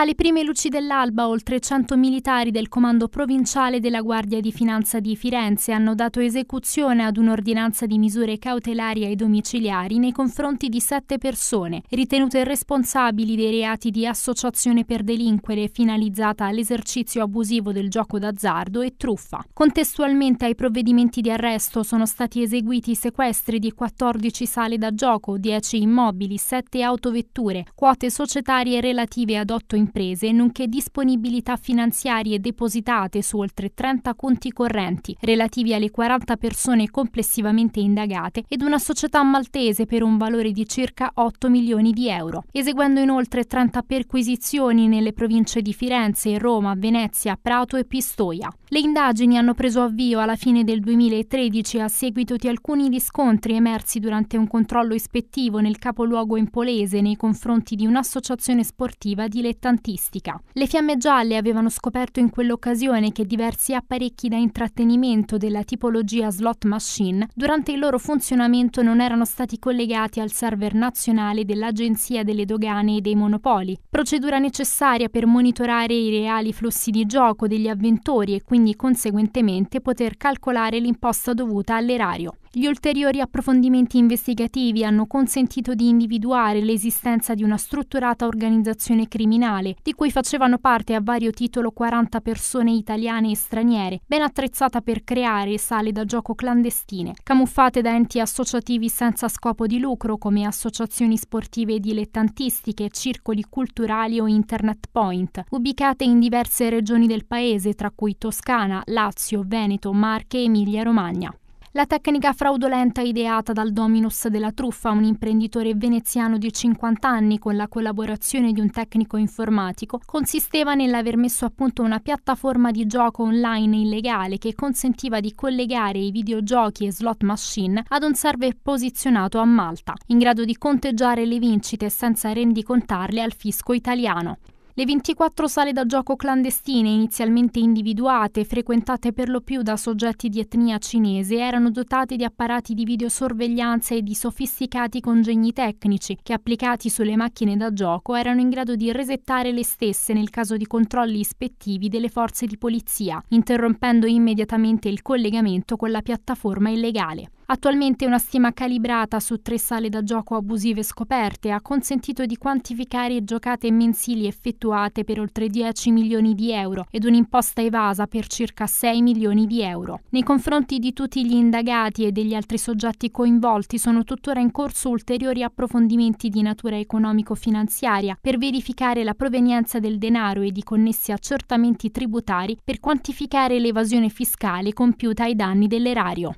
Alle prime luci dell'alba oltre 100 militari del Comando Provinciale della Guardia di Finanza di Firenze hanno dato esecuzione ad un'ordinanza di misure cautelari ai domiciliari nei confronti di sette persone, ritenute responsabili dei reati di associazione per delinquere finalizzata all'esercizio abusivo del gioco d'azzardo e truffa. Contestualmente ai provvedimenti di arresto sono stati eseguiti sequestri di 14 sale da gioco, 10 immobili, 7 autovetture, quote societarie relative ad 8 imprese imprese, nonché disponibilità finanziarie depositate su oltre 30 conti correnti relativi alle 40 persone complessivamente indagate ed una società maltese per un valore di circa 8 milioni di euro, eseguendo inoltre 30 perquisizioni nelle province di Firenze, Roma, Venezia, Prato e Pistoia. Le indagini hanno preso avvio alla fine del 2013 a seguito di alcuni riscontri emersi durante un controllo ispettivo nel capoluogo impolese nei confronti di un'associazione sportiva dilettantistica diamantistica. Le fiamme gialle avevano scoperto in quell'occasione che diversi apparecchi da intrattenimento della tipologia slot machine durante il loro funzionamento non erano stati collegati al server nazionale dell'Agenzia delle Dogane e dei Monopoli, procedura necessaria per monitorare i reali flussi di gioco degli avventori e quindi conseguentemente poter calcolare l'imposta dovuta all'erario. Gli ulteriori approfondimenti investigativi hanno consentito di individuare l'esistenza di una strutturata organizzazione criminale, di cui facevano parte a vario titolo 40 persone italiane e straniere, ben attrezzata per creare sale da gioco clandestine, camuffate da enti associativi senza scopo di lucro come associazioni sportive dilettantistiche, circoli culturali o internet point, ubicate in diverse regioni del paese, tra cui Toscana, Lazio, Veneto, Marche e Emilia-Romagna. La tecnica fraudolenta ideata dal dominus della truffa, un imprenditore veneziano di 50 anni con la collaborazione di un tecnico informatico, consisteva nell'aver messo a punto una piattaforma di gioco online illegale che consentiva di collegare i videogiochi e slot machine ad un server posizionato a Malta, in grado di conteggiare le vincite senza rendicontarle al fisco italiano. Le 24 sale da gioco clandestine, inizialmente individuate e frequentate per lo più da soggetti di etnia cinese, erano dotate di apparati di videosorveglianza e di sofisticati congegni tecnici che, applicati sulle macchine da gioco, erano in grado di resettare le stesse nel caso di controlli ispettivi delle forze di polizia, interrompendo immediatamente il collegamento con la piattaforma illegale. Attualmente una stima calibrata su tre sale da gioco abusive scoperte ha consentito di quantificare giocate mensili effettuate per oltre 10 milioni di euro ed un'imposta evasa per circa 6 milioni di euro. Nei confronti di tutti gli indagati e degli altri soggetti coinvolti sono tuttora in corso ulteriori approfondimenti di natura economico-finanziaria per verificare la provenienza del denaro e di connessi accertamenti tributari per quantificare l'evasione fiscale compiuta ai danni dell'erario.